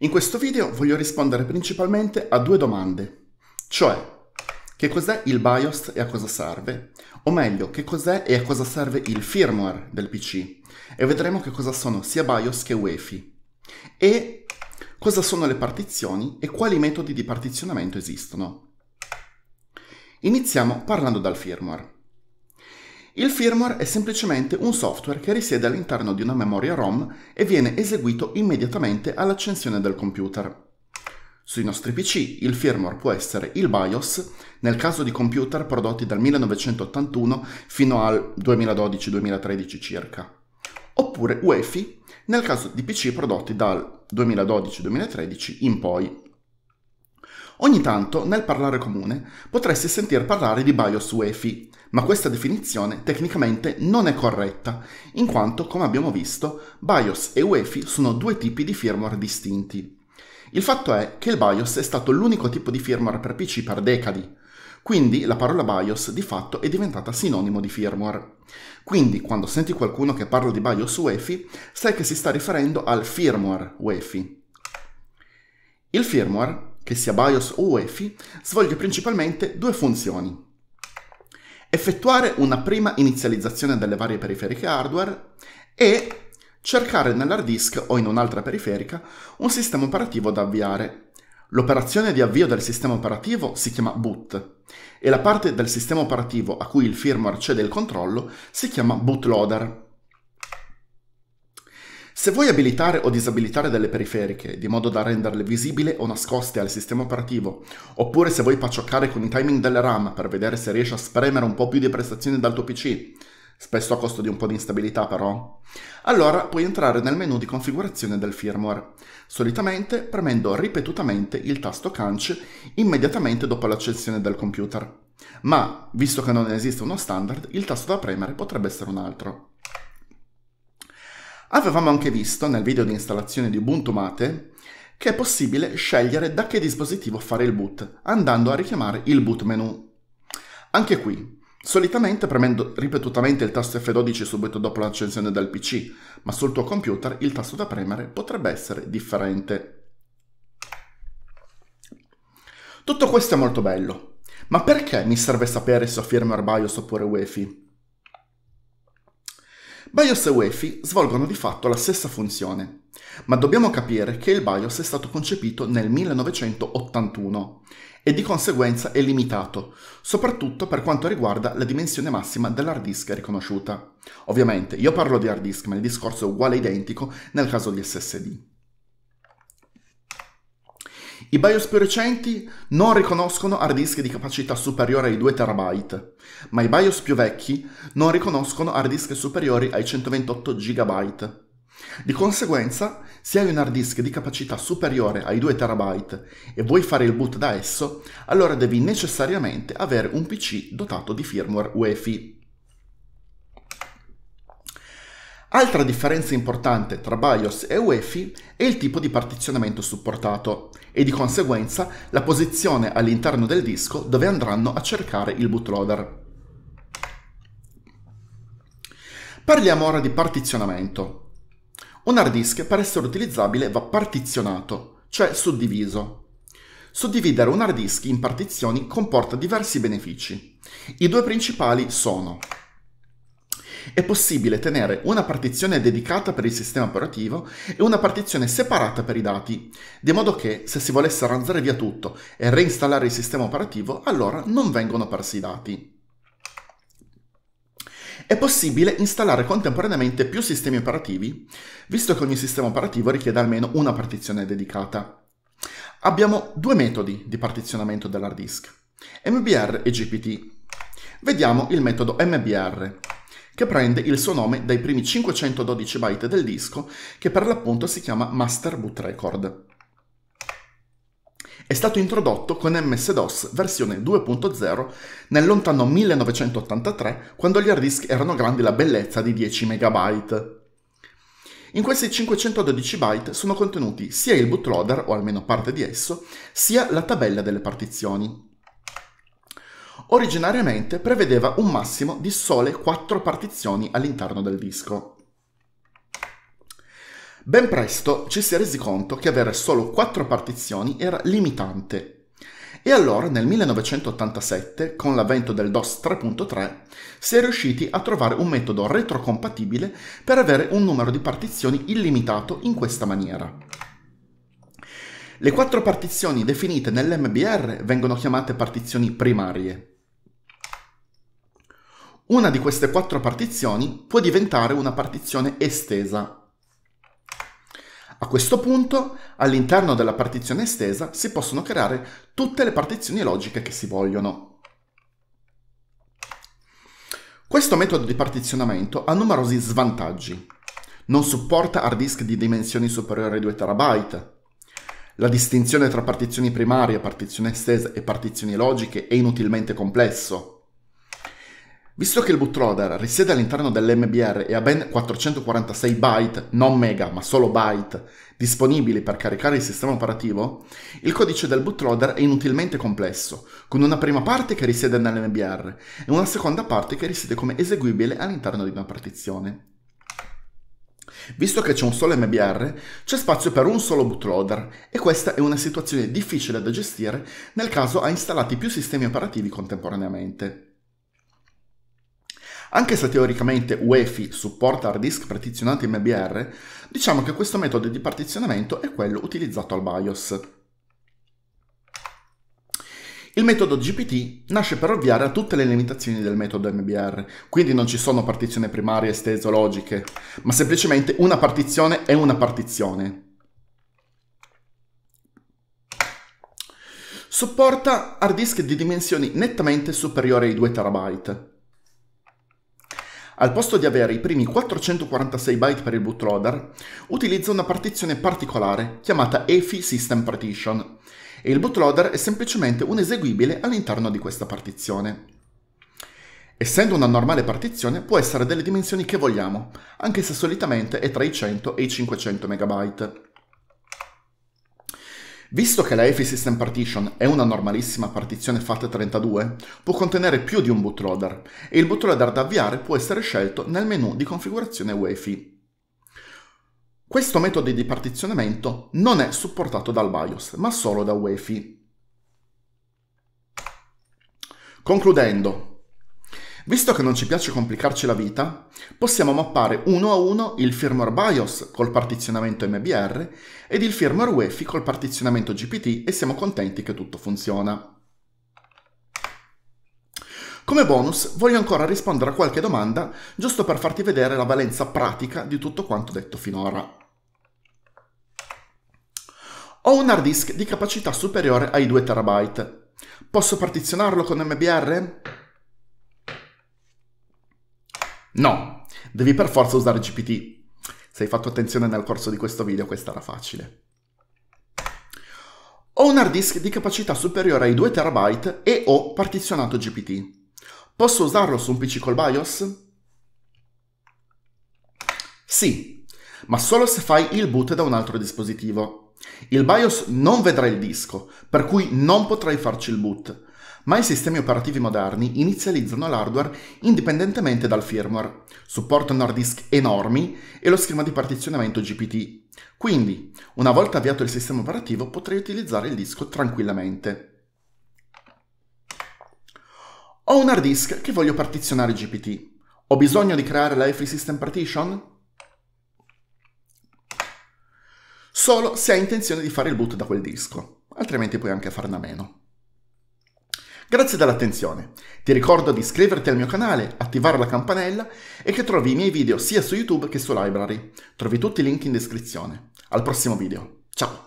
In questo video voglio rispondere principalmente a due domande, cioè che cos'è il BIOS e a cosa serve, o meglio che cos'è e a cosa serve il firmware del PC, e vedremo che cosa sono sia BIOS che UEFI, e cosa sono le partizioni e quali metodi di partizionamento esistono. Iniziamo parlando dal firmware. Il firmware è semplicemente un software che risiede all'interno di una memoria ROM e viene eseguito immediatamente all'accensione del computer. Sui nostri PC il firmware può essere il BIOS, nel caso di computer prodotti dal 1981 fino al 2012-2013 circa, oppure UEFI, nel caso di PC prodotti dal 2012-2013 in poi. Ogni tanto, nel parlare comune, potresti sentir parlare di BIOS UEFI, ma questa definizione tecnicamente non è corretta, in quanto, come abbiamo visto, BIOS e UEFI sono due tipi di firmware distinti. Il fatto è che il BIOS è stato l'unico tipo di firmware per PC per decadi, quindi la parola BIOS di fatto è diventata sinonimo di firmware. Quindi quando senti qualcuno che parla di BIOS UEFI, sai che si sta riferendo al firmware UEFI. Il firmware, che sia BIOS o UEFI, svolge principalmente due funzioni effettuare una prima inizializzazione delle varie periferiche hardware e cercare nell'hard disk o in un'altra periferica un sistema operativo da avviare. L'operazione di avvio del sistema operativo si chiama boot e la parte del sistema operativo a cui il firmware cede il controllo si chiama bootloader. Se vuoi abilitare o disabilitare delle periferiche di modo da renderle visibili o nascoste al sistema operativo, oppure se vuoi pacioccare con i timing delle RAM per vedere se riesci a spremere un po' più di prestazioni dal tuo PC, spesso a costo di un po' di instabilità però, allora puoi entrare nel menu di configurazione del firmware, solitamente premendo ripetutamente il tasto Canc immediatamente dopo l'accensione del computer. Ma, visto che non esiste uno standard, il tasto da premere potrebbe essere un altro. Avevamo anche visto nel video di installazione di Ubuntu Mate che è possibile scegliere da che dispositivo fare il boot andando a richiamare il boot menu. Anche qui, solitamente premendo ripetutamente il tasto F12 subito dopo l'accensione del PC, ma sul tuo computer il tasto da premere potrebbe essere differente. Tutto questo è molto bello, ma perché mi serve sapere se ho firmware BIOS oppure UEFI? BIOS e UEFI svolgono di fatto la stessa funzione, ma dobbiamo capire che il BIOS è stato concepito nel 1981 e di conseguenza è limitato, soprattutto per quanto riguarda la dimensione massima dell'hard disk riconosciuta. Ovviamente io parlo di hard disk, ma il discorso è uguale identico nel caso di SSD. I BIOS più recenti non riconoscono hard disk di capacità superiore ai 2 TB, ma i BIOS più vecchi non riconoscono hard disk superiori ai 128 GB. Di conseguenza, se hai un hard disk di capacità superiore ai 2 TB e vuoi fare il boot da esso, allora devi necessariamente avere un PC dotato di firmware UEFI. Altra differenza importante tra BIOS e UEFI è il tipo di partizionamento supportato e di conseguenza la posizione all'interno del disco dove andranno a cercare il bootloader. Parliamo ora di partizionamento. Un hard disk per essere utilizzabile va partizionato, cioè suddiviso. Suddividere un hard disk in partizioni comporta diversi benefici. I due principali sono è possibile tenere una partizione dedicata per il sistema operativo e una partizione separata per i dati, di modo che se si volesse ranzare via tutto e reinstallare il sistema operativo, allora non vengono persi i dati. È possibile installare contemporaneamente più sistemi operativi, visto che ogni sistema operativo richiede almeno una partizione dedicata. Abbiamo due metodi di partizionamento dell'hard disk, MBR e GPT. Vediamo il metodo MBR, che prende il suo nome dai primi 512 byte del disco, che per l'appunto si chiama Master Boot Record. È stato introdotto con MS-DOS versione 2.0 nel lontano 1983, quando gli hard disk erano grandi la bellezza di 10 MB. In questi 512 byte sono contenuti sia il bootloader, o almeno parte di esso, sia la tabella delle partizioni. Originariamente prevedeva un massimo di sole 4 partizioni all'interno del disco. Ben presto ci si è resi conto che avere solo 4 partizioni era limitante e allora nel 1987, con l'avvento del DOS 3.3, si è riusciti a trovare un metodo retrocompatibile per avere un numero di partizioni illimitato in questa maniera. Le quattro partizioni definite nell'MBR vengono chiamate partizioni primarie. Una di queste quattro partizioni può diventare una partizione estesa. A questo punto, all'interno della partizione estesa si possono creare tutte le partizioni logiche che si vogliono. Questo metodo di partizionamento ha numerosi svantaggi. Non supporta hard disk di dimensioni superiori ai 2 terabyte, la distinzione tra partizioni primarie, partizioni estese e partizioni logiche è inutilmente complesso. Visto che il bootloader risiede all'interno dell'MBR e ha ben 446 byte, non mega ma solo byte, disponibili per caricare il sistema operativo, il codice del bootloader è inutilmente complesso, con una prima parte che risiede nell'MBR e una seconda parte che risiede come eseguibile all'interno di una partizione. Visto che c'è un solo MBR, c'è spazio per un solo bootloader e questa è una situazione difficile da gestire nel caso ha installati più sistemi operativi contemporaneamente. Anche se teoricamente UEFI supporta hard disk partizionati MBR, diciamo che questo metodo di partizionamento è quello utilizzato al BIOS. Il metodo GPT nasce per ovviare a tutte le limitazioni del metodo MBR, quindi non ci sono partizioni primarie estese o logiche, ma semplicemente una partizione è una partizione. Supporta hard disk di dimensioni nettamente superiori ai 2 terabyte. al posto di avere i primi 446 byte per il bootloader, utilizza una partizione particolare chiamata EFI System Partition e il bootloader è semplicemente un eseguibile all'interno di questa partizione. Essendo una normale partizione può essere delle dimensioni che vogliamo, anche se solitamente è tra i 100 e i 500 MB. Visto che la EFI System Partition è una normalissima partizione fat 32, può contenere più di un bootloader e il bootloader da avviare può essere scelto nel menu di configurazione UEFI. Questo metodo di partizionamento non è supportato dal BIOS, ma solo da UEFI. Concludendo, visto che non ci piace complicarci la vita, possiamo mappare uno a uno il firmware BIOS col partizionamento MBR ed il firmware UEFI col partizionamento GPT e siamo contenti che tutto funziona. Come bonus voglio ancora rispondere a qualche domanda, giusto per farti vedere la valenza pratica di tutto quanto detto finora. Ho un hard disk di capacità superiore ai 2 TB. Posso partizionarlo con MBR? No, devi per forza usare GPT. Se hai fatto attenzione nel corso di questo video questa era facile. Ho un hard disk di capacità superiore ai 2 TB e ho partizionato GPT. Posso usarlo su un PC col BIOS? Sì, ma solo se fai il boot da un altro dispositivo. Il BIOS non vedrà il disco, per cui non potrai farci il boot, ma i sistemi operativi moderni inizializzano l'hardware indipendentemente dal firmware, supportano hard disk enormi e lo schema di partizionamento GPT. Quindi, una volta avviato il sistema operativo, potrai utilizzare il disco tranquillamente. Ho un hard disk che voglio partizionare GPT. Ho bisogno di creare la Free System Partition? Solo se hai intenzione di fare il boot da quel disco, altrimenti puoi anche farne a meno. Grazie dell'attenzione. Ti ricordo di iscriverti al mio canale, attivare la campanella e che trovi i miei video sia su YouTube che su Library. Trovi tutti i link in descrizione. Al prossimo video. Ciao!